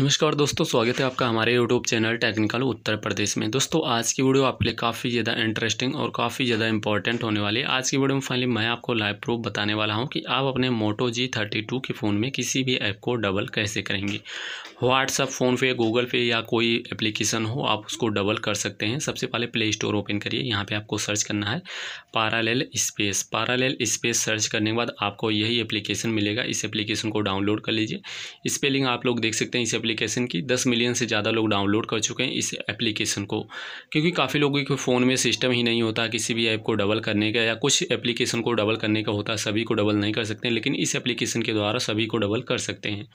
नमस्कार दोस्तों स्वागत है आपका हमारे YouTube channel technical Uttar Pradesh में दोस्तों आज की वीडियो आपके लिए काफ़ी ज़्यादा इंटरेस्टिंग और काफ़ी ज़्यादा इंपॉर्टेंट होने वाली है आज की वीडियो में फाइनली मैं आपको लाइव प्रूफ बताने वाला हूं कि आप अपने मोटो जी थर्टी टू के फ़ोन में किसी भी ऐप को डबल कैसे करेंगे व्हाट्सअप फ़ोनपे गूगल पे या कोई एप्लीकेशन हो आप उसको डबल कर सकते हैं सबसे पहले प्ले स्टोर ओपन करिए यहाँ पर आपको सर्च करना है parallel space parallel space search करने के बाद आपको यही एप्लीकेशन मिलेगा इस एप्लीकेशन को डाउनलोड कर लीजिए स्पेलिंग आप लोग देख सकते हैं इस एप्लीकेशन की दस मिलियन से ज़्यादा लोग डाउनलोड कर चुके हैं इस एप्लीकेशन को क्योंकि काफ़ी लोगों के फ़ोन में सिस्टम ही नहीं होता किसी भी ऐप को डबल करने का या कुछ एप्लीकेशन को डबल करने का होता है सभी को डबल नहीं कर सकते लेकिन इस एप्लीकेशन के द्वारा सभी को डबल कर सकते हैं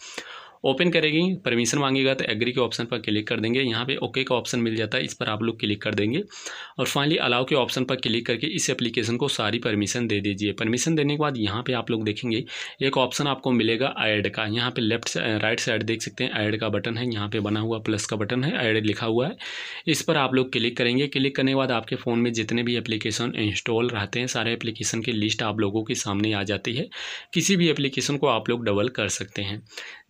ओपन करेगी परमिशन मांगेगा तो एग्री के ऑप्शन पर क्लिक कर देंगे यहाँ पे ओके का ऑप्शन मिल जाता है इस पर आप लोग क्लिक कर देंगे और फाइनली अलाउ के ऑप्शन पर क्लिक करके इस एप्लीकेशन को सारी परमिशन दे दीजिए परमिशन देने के बाद यहाँ पे आप लोग देखेंगे एक ऑप्शन आपको मिलेगा ऐड का यहाँ पे लेफ्ट राइट साइड देख सकते हैं ऐड का बटन है यहाँ पर बना हुआ प्लस का बटन है ऐड लिखा हुआ है इस पर आप लोग क्लिक करेंगे क्लिक करने के बाद आपके फ़ोन में जितने भी एप्लीकेशन इंस्टॉल रहते हैं सारे एप्लीकेशन की लिस्ट आप लोगों के सामने आ जाती है किसी भी एप्लीकेशन को आप लोग डबल कर सकते हैं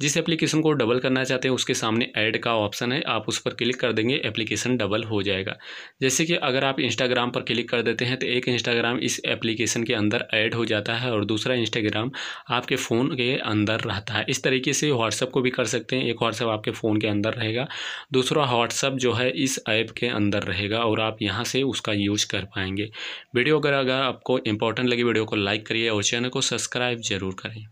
जिस एप्लीकेशन एप्लीकेशन को डबल करना चाहते हैं उसके सामने ऐड का ऑप्शन है आप उस पर क्लिक कर देंगे एप्लीकेशन डबल हो जाएगा जैसे कि अगर आप इंस्टाग्राम पर क्लिक कर देते हैं तो एक इंस्टाग्राम इस एप्लीकेशन के अंदर ऐड हो जाता है और दूसरा इंस्टाग्राम आपके फ़ोन के अंदर रहता है इस तरीके से व्हाट्सअप को भी कर सकते हैं एक व्हाट्सअप आपके फ़ोन के अंदर रहेगा दूसरा व्हाट्सअप जो है इस ऐप के अंदर रहेगा और आप यहाँ से उसका यूज कर पाएंगे वीडियो अगर अगर आपको इंपॉर्टेंट लगी वीडियो को लाइक करिए और चैनल को सब्सक्राइब ज़रूर करें